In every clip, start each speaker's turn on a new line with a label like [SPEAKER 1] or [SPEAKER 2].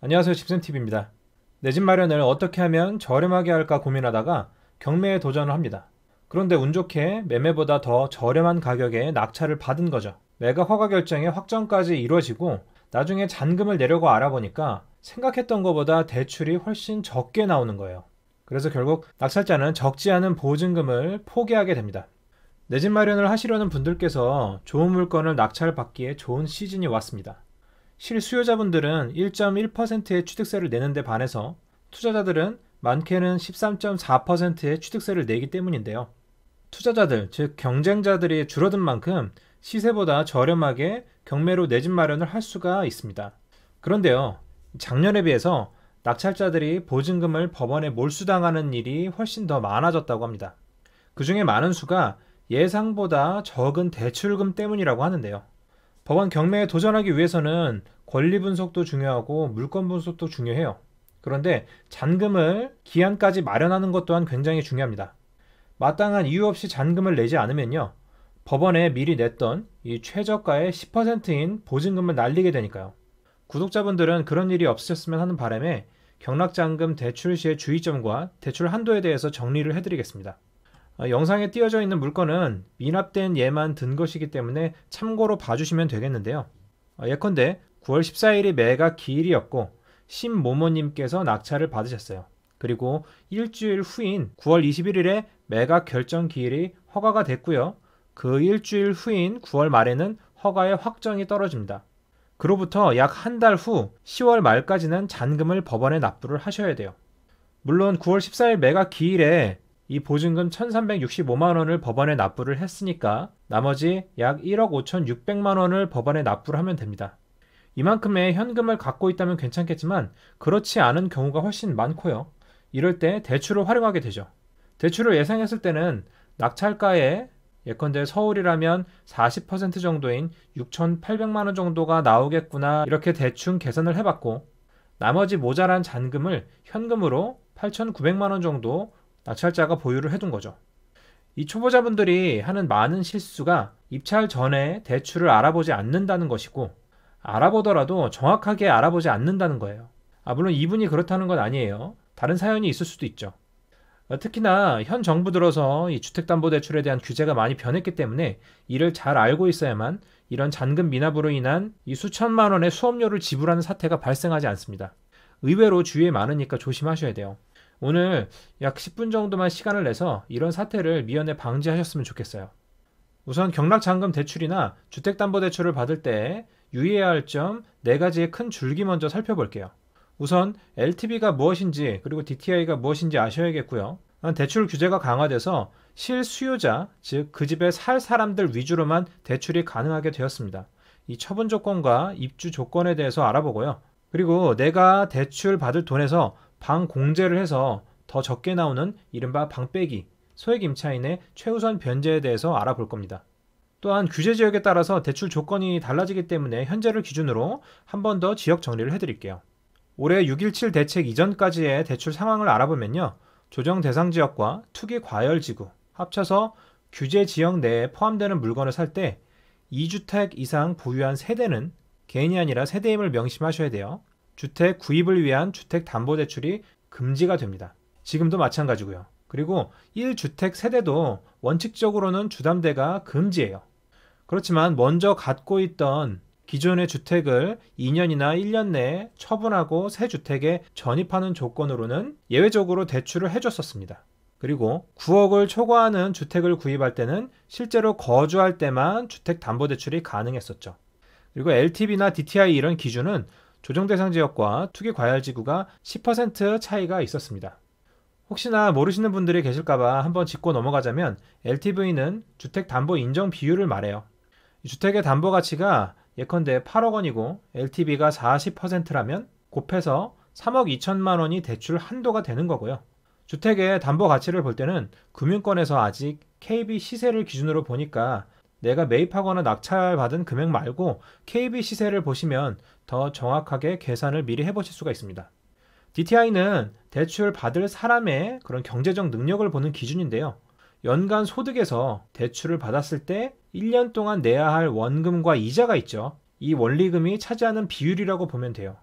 [SPEAKER 1] 안녕하세요 집센 t 입니다내 집 마련을 어떻게 하면 저렴하게 할까 고민하다가 경매에 도전을 합니다. 그런데 운 좋게 매매보다 더 저렴한 가격에 낙찰을 받은 거죠. 매각 허가 결정의 확정까지 이루어지고 나중에 잔금을 내려고 알아보니까 생각했던 것보다 대출이 훨씬 적게 나오는 거예요. 그래서 결국 낙찰자는 적지 않은 보증금을 포기하게 됩니다. 내 집 마련을 하시려는 분들께서 좋은 물건을 낙찰받기에 좋은 시즌이 왔습니다. 실수요자분들은 1.1%의 취득세를 내는데 반해서 투자자들은 많게는 13.4%의 취득세를 내기 때문인데요. 투자자들, 즉 경쟁자들이 줄어든 만큼 시세보다 저렴하게 경매로 내 집 마련을 할 수가 있습니다. 그런데요, 작년에 비해서 낙찰자들이 보증금을 법원에 몰수당하는 일이 훨씬 더 많아졌다고 합니다. 그 중에 많은 수가 예상보다 적은 대출금 때문이라고 하는데요. 법원 경매에 도전하기 위해서는 권리 분석도 중요하고 물건 분석도 중요해요. 그런데 잔금을 기한까지 마련하는 것 또한 굉장히 중요합니다. 마땅한 이유 없이 잔금을 내지 않으면요. 법원에 미리 냈던 이 최저가의 10%인 보증금을 날리게 되니까요. 구독자분들은 그런 일이 없으셨으면 하는 바람에 경락잔금 대출 시의 주의점과 대출 한도에 대해서 정리를 해드리겠습니다. 어, 영상에 띄어져 있는 물건은 미납된 예만 든 것이기 때문에 참고로 봐주시면 되겠는데요. 어, 예컨대 9월 14일이 매각 기일이었고 신모모님께서 낙찰을 받으셨어요. 그리고 일주일 후인 9월 21일에 매각 결정 기일이 허가가 됐고요. 그 일주일 후인 9월 말에는 허가의 확정이 떨어집니다. 그로부터 약 한 달 후 10월 말까지는 잔금을 법원에 납부를 하셔야 돼요. 물론 9월 14일 매각 기일에 이 보증금 1,365만 원을 법원에 납부를 했으니까 나머지 약 1억 5,600만 원을 법원에 납부를 하면 됩니다. 이만큼의 현금을 갖고 있다면 괜찮겠지만 그렇지 않은 경우가 훨씬 많고요. 이럴 때 대출을 활용하게 되죠. 대출을 예상했을 때는 낙찰가에 예컨대 서울이라면 40% 정도인 6,800만 원 정도가 나오겠구나 이렇게 대충 계산을 해봤고 나머지 모자란 잔금을 현금으로 8,900만 원 정도 낙찰자가 보유를 해둔 거죠. 이 초보자분들이 하는 많은 실수가 입찰 전에 대출을 알아보지 않는다는 것이고 알아보더라도 정확하게 알아보지 않는다는 거예요. 아, 물론 이분이 그렇다는 건 아니에요. 다른 사연이 있을 수도 있죠. 어, 특히나 현 정부 들어서 이 주택담보대출에 대한 규제가 많이 변했기 때문에 이를 잘 알고 있어야만 이런 잔금 미납으로 인한 이 수천만 원의 수업료를 지불하는 사태가 발생하지 않습니다. 의외로 주위에 많으니까 조심하셔야 돼요. 오늘 약 10분 정도만 시간을 내서 이런 사태를 미연에 방지하셨으면 좋겠어요. 우선 경락잔금 대출이나 주택담보대출을 받을 때 유의해야 할 점 네 가지의 큰 줄기 먼저 살펴볼게요. 우선 LTV가 무엇인지 그리고 DTI가 무엇인지 아셔야겠고요. 어, 대출 규제가 강화돼서 실수요자, 즉 그 집에 살 사람들 위주로만 대출이 가능하게 되었습니다. 이 처분 조건과 입주 조건에 대해서 알아보고요. 그리고 내가 대출 받을 돈에서 방 공제를 해서 더 적게 나오는 이른바 방빼기, 소액 임차인의 최우선 변제에 대해서 알아볼 겁니다. 또한 규제 지역에 따라서 대출 조건이 달라지기 때문에 현재를 기준으로 한 번 더 지역 정리를 해드릴게요. 올해 6.17 대책 이전까지의 대출 상황을 알아보면요. 조정 대상 지역과 투기 과열 지구 합쳐서 규제 지역 내에 포함되는 물건을 살 때 2주택 이상 보유한 세대는 개인이 아니라 세대임을 명심하셔야 돼요. 주택 구입을 위한 주택담보대출이 금지가 됩니다. 지금도 마찬가지고요. 그리고 1주택 세대도 원칙적으로는 주담대가 금지예요. 그렇지만 먼저 갖고 있던 기존의 주택을 2년이나 1년 내에 처분하고 새 주택에 전입하는 조건으로는 예외적으로 대출을 해줬었습니다. 그리고 9억을 초과하는 주택을 구입할 때는 실제로 거주할 때만 주택담보대출이 가능했었죠. 그리고 LTV나 DTI 이런 기준은 조정 대상 지역과 투기 과열 지구가 10% 차이가 있었습니다. 혹시나 모르시는 분들이 계실까봐 한번 짚고 넘어가자면 LTV는 주택 담보 인정 비율을 말해요. 주택의 담보 가치가 예컨대 8억 원이고 LTV가 40%라면 곱해서 3억 2천만 원이 대출 한도가 되는 거고요. 주택의 담보 가치를 볼 때는 금융권에서 아직 KB 시세를 기준으로 보니까 내가 매입하거나 낙찰받은 금액 말고 KB 시세를 보시면 더 정확하게 계산을 미리 해보실 수가 있습니다. DTI는 대출 받을 사람의 그런 경제적 능력을 보는 기준인데요. 연간 소득에서 대출을 받았을 때 1년 동안 내야 할 원금과 이자가 있죠. 이 원리금이 차지하는 비율이라고 보면 돼요.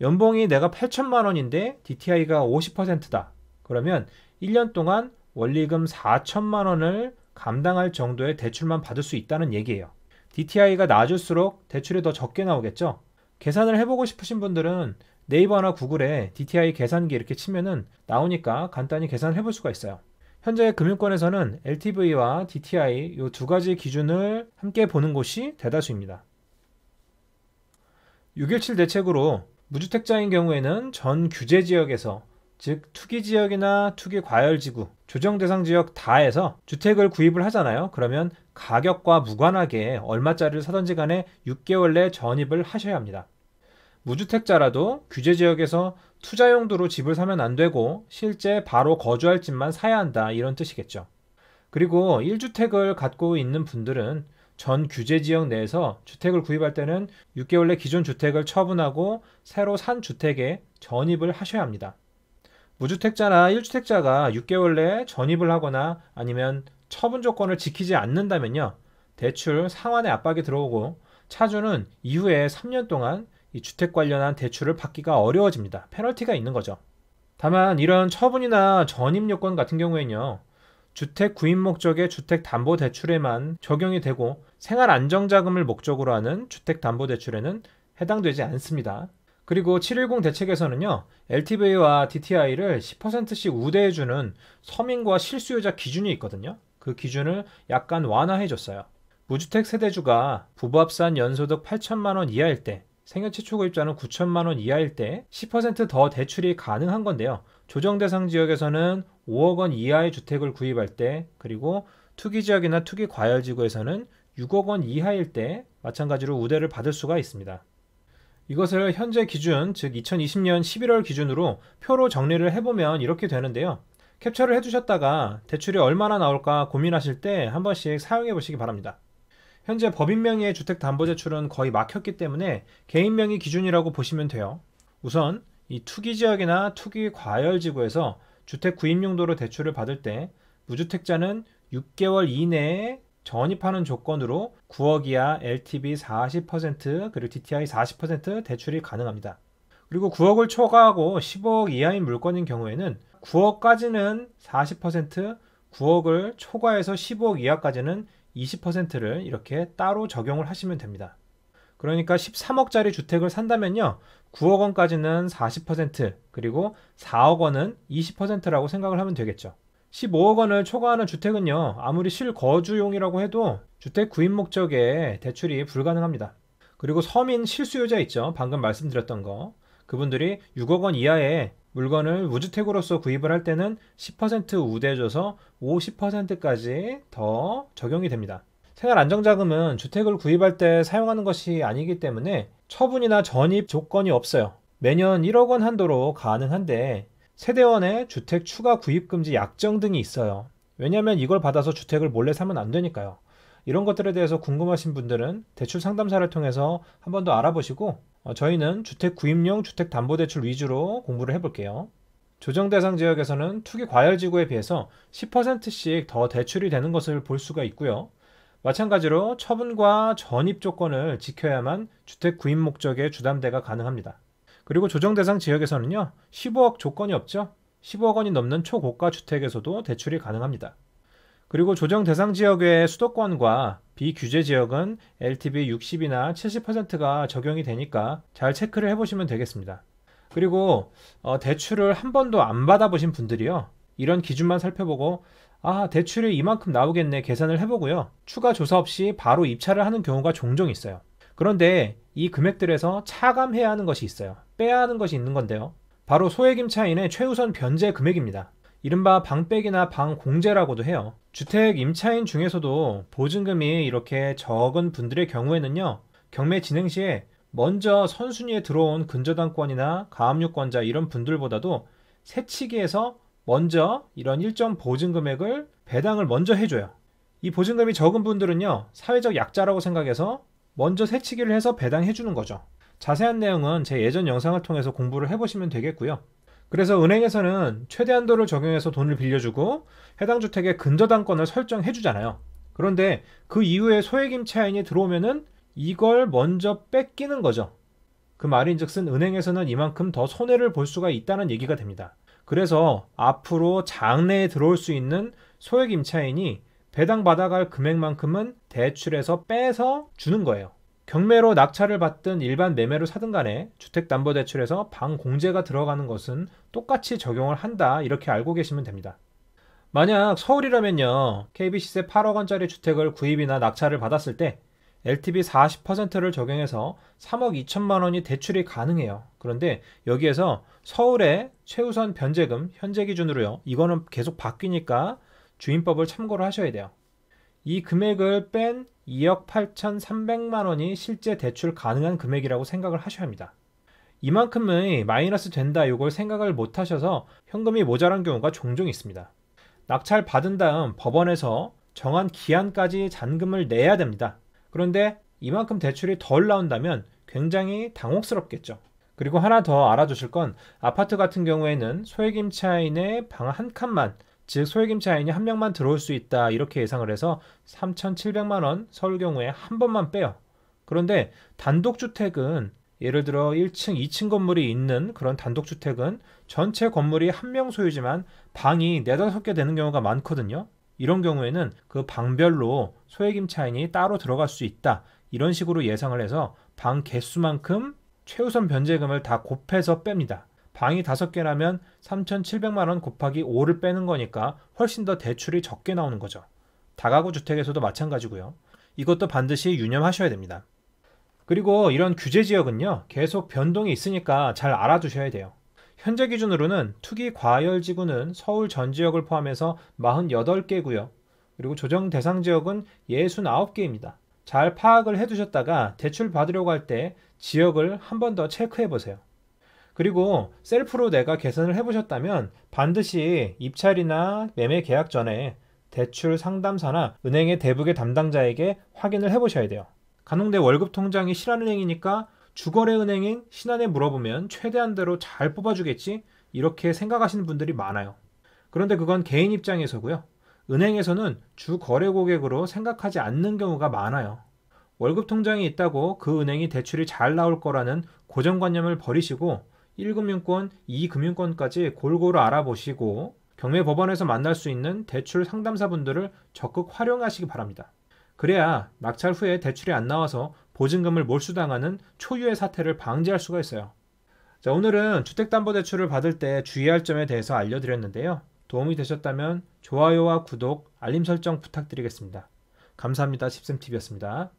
[SPEAKER 1] 연봉이 내가 8천만 원인데 DTI가 50%다. 그러면 1년 동안 원리금 4천만 원을 감당할 정도의 대출만 받을 수 있다는 얘기예요. DTI가 낮을수록 대출이 더 적게 나오겠죠. 계산을 해보고 싶으신 분들은 네이버나 구글에 DTI 계산기 이렇게 치면은 나오니까 간단히 계산을 해볼 수가 있어요. 현재 금융권에서는 LTV와 DTI 이 두 가지 기준을 함께 보는 곳이 대다수입니다. 6.17 대책으로 무주택자인 경우에는 전 규제 지역에서 즉 투기 지역이나 투기 과열 지구, 조정 대상 지역 다에서 주택을 구입을 하잖아요. 그러면 가격과 무관하게 얼마짜리를 사던지 간에 6개월 내 전입을 하셔야 합니다. 무주택자라도 규제 지역에서 투자 용도로 집을 사면 안 되고 실제 바로 거주할 집만 사야 한다 이런 뜻이겠죠. 그리고 1주택을 갖고 있는 분들은 전 규제 지역 내에서 주택을 구입할 때는 6개월 내 기존 주택을 처분하고 새로 산 주택에 전입을 하셔야 합니다. 무주택자나 1주택자가 6개월 내에 전입을 하거나 아니면 처분 조건을 지키지 않는다면요. 대출 상환의 압박이 들어오고 차주는 이후에 3년 동안 이 주택 관련한 대출을 받기가 어려워집니다. 페널티가 있는 거죠. 다만 이런 처분이나 전입 요건 같은 경우에는요. 주택 구입 목적의 주택 담보 대출에만 적용이 되고 생활 안정자금을 목적으로 하는 주택 담보 대출에는 해당되지 않습니다. 그리고 710 대책에서는요, LTV와 DTI를 10%씩 우대해주는 서민과 실수요자 기준이 있거든요. 그 기준을 약간 완화해줬어요. 무주택 세대주가 부부합산 연소득 8천만원 이하일 때, 생애 최초 구입자는 9천만원 이하일 때 10%더 대출이 가능한 건데요. 조정 대상 지역에서는 5억원 이하의 주택을 구입할 때, 그리고 투기 지역이나 투기 과열 지구에서는 6억원 이하일 때 마찬가지로 우대를 받을 수가 있습니다. 이것을 현재 기준, 즉 2020년 11월 기준으로 표로 정리를 해보면 이렇게 되는데요. 캡처를 해두셨다가 대출이 얼마나 나올까 고민하실 때 한 번씩 사용해 보시기 바랍니다. 현재 법인 명의의 주택담보대출은 거의 막혔기 때문에 개인 명의 기준이라고 보시면 돼요. 우선 이 투기 지역이나 투기 과열 지구에서 주택 구입 용도로 대출을 받을 때 무주택자는 6개월 이내에 전입하는 조건으로 9억 이하 LTV 40% 그리고 DTI 40% 대출이 가능합니다. 그리고 9억을 초과하고 10억 이하인 물건인 경우에는 9억까지는 40%, 9억을 초과해서 15억 이하까지는 20%를 이렇게 따로 적용을 하시면 됩니다. 그러니까 13억짜리 주택을 산다면요. 9억 원까지는 40%, 그리고 4억 원은 20%라고 생각을 하면 되겠죠. 15억 원을 초과하는 주택은요 아무리 실거주용이라고 해도 주택 구입 목적에 대출이 불가능합니다 그리고 서민 실수요자 있죠 방금 말씀드렸던 거 그분들이 6억 원 이하의 물건을 무주택으로서 구입을 할 때는 10% 우대줘서 해 50%까지 더 적용이 됩니다 생활 안정자금은 주택을 구입할 때 사용하는 것이 아니기 때문에 처분이나 전입 조건이 없어요 매년 1억 원 한도로 가능한데 세대원의 주택 추가 구입 금지 약정 등이 있어요. 왜냐하면 이걸 받아서 주택을 몰래 사면 안 되니까요. 이런 것들에 대해서 궁금하신 분들은 대출 상담사를 통해서 한 번 더 알아보시고 어, 저희는 주택 구입용 주택 담보 대출 위주로 공부를 해볼게요. 조정 대상 지역에서는 투기 과열 지구에 비해서 10%씩 더 대출이 되는 것을 볼 수가 있고요. 마찬가지로 처분과 전입 조건을 지켜야만 주택 구입 목적의 주담대가 가능합니다. 그리고 조정 대상 지역에서는요. 15억 조건이 없죠. 15억 원이 넘는 초고가 주택에서도 대출이 가능합니다. 그리고 조정 대상 지역의 수도권과 비규제 지역은 LTV 60이나 70%가 적용이 되니까 잘 체크를 해보시면 되겠습니다. 그리고 어, 대출을 한 번도 안 받아보신 분들이요. 이런 기준만 살펴보고 아 대출이 이만큼 나오겠네 계산을 해보고요. 추가 조사 없이 바로 입찰을 하는 경우가 종종 있어요. 그런데 이 금액들에서 차감해야 하는 것이 있어요. 빼야 하는 것이 있는 건데요. 바로 소액임차인의 최우선 변제 금액입니다. 이른바 방백이나 방공제라고도 해요. 주택 임차인 중에서도 보증금이 이렇게 적은 분들의 경우에는요. 경매 진행 시에 먼저 선순위에 들어온 근저당권이나 가압류권자 이런 분들보다도 새치기에서 먼저 이런 일정 보증금액을 배당을 먼저 해줘요. 이 보증금이 적은 분들은요. 사회적 약자라고 생각해서 먼저 새치기를 해서 배당해 주는 거죠. 자세한 내용은 제 예전 영상을 통해서 공부를 해보시면 되겠고요. 그래서 은행에서는 최대한도를 적용해서 돈을 빌려주고 해당 주택의 근저당권을 설정해 주잖아요. 그런데 그 이후에 소액임차인이 들어오면은 이걸 먼저 뺏기는 거죠. 그 말인즉슨 은행에서는 이만큼 더 손해를 볼 수가 있다는 얘기가 됩니다. 그래서 앞으로 장래에 들어올 수 있는 소액 임차인이 배당 받아갈 금액만큼은 대출에서 빼서 주는 거예요. 경매로 낙찰을 받든 일반 매매로 사든 간에 주택담보대출에서 방공제가 들어가는 것은 똑같이 적용을 한다 이렇게 알고 계시면 됩니다. 만약 서울이라면요 KBC세 8억 원짜리 주택을 구입이나 낙찰을 받았을 때 LTV 40%를 적용해서 3억 2천만 원이 대출이 가능해요. 그런데 여기에서 서울의 최우선 변제금 현재 기준으로요. 이거는 계속 바뀌니까 주임법을 참고를 하셔야 돼요. 이 금액을 뺀 2억 8,300만 원이 실제 대출 가능한 금액이라고 생각을 하셔야 합니다. 이만큼의 마이너스 된다 이걸 생각을 못 하셔서 현금이 모자란 경우가 종종 있습니다. 낙찰 받은 다음 법원에서 정한 기한까지 잔금을 내야 됩니다. 그런데 이만큼 대출이 덜 나온다면 굉장히 당혹스럽겠죠. 그리고 하나 더 알아주실 건 아파트 같은 경우에는 소액임차인의 방 한 칸만 즉소액임차인이한 명만 들어올 수 있다 이렇게 예상을 해서 3,700만 원 서울 경우에 한 번만 빼요. 그런데 단독주택은 예를 들어 1층, 2층 건물이 있는 그런 단독주택은 전체 건물이 한 명 소유지만 방이 4, 5개 되는 경우가 많거든요. 이런 경우에는 그 방별로 소액임차인이 따로 들어갈 수 있다. 이런 식으로 예상을 해서 방 개수만큼 최우선 변제금을 다 곱해서 뺍니다. 방이 다섯 개라면 3,700만 원 곱하기 5를 빼는 거니까 훨씬 더 대출이 적게 나오는 거죠. 다가구 주택에서도 마찬가지고요. 이것도 반드시 유념하셔야 됩니다. 그리고 이런 규제 지역은요. 계속 변동이 있으니까 잘 알아두셔야 돼요. 현재 기준으로는 투기 과열 지구는 서울 전 지역을 포함해서 48개고요. 그리고 조정 대상 지역은 69개입니다. 잘 파악을 해 두셨다가 대출 받으려고 할 때 지역을 한 번 더 체크해 보세요. 그리고 셀프로 내가 계산을 해보셨다면 반드시 입찰이나 매매 계약 전에 대출 상담사나 은행의 대북의 담당자에게 확인을 해보셔야 돼요. 간혹 내 월급 통장이 신한은행이니까 주거래 은행인 신한에 물어보면 최대한대로 잘 뽑아주겠지 이렇게 생각하시는 분들이 많아요. 그런데 그건 개인 입장에서고요. 은행에서는 주거래 고객으로 생각하지 않는 경우가 많아요. 월급 통장이 있다고 그 은행이 대출이 잘 나올 거라는 고정관념을 버리시고 1금융권, 2금융권까지 골고루 알아보시고 경매 법원에서 만날 수 있는 대출 상담사분들을 적극 활용하시기 바랍니다. 그래야 낙찰 후에 대출이 안 나와서 보증금을 몰수당하는 초유의 사태를 방지할 수가 있어요. 자, 오늘은 주택담보대출을 받을 때 주의할 점에 대해서 알려드렸는데요. 도움이 되셨다면 좋아요와 구독, 알림 설정 부탁드리겠습니다. 감사합니다. 10쌤TV였습니다.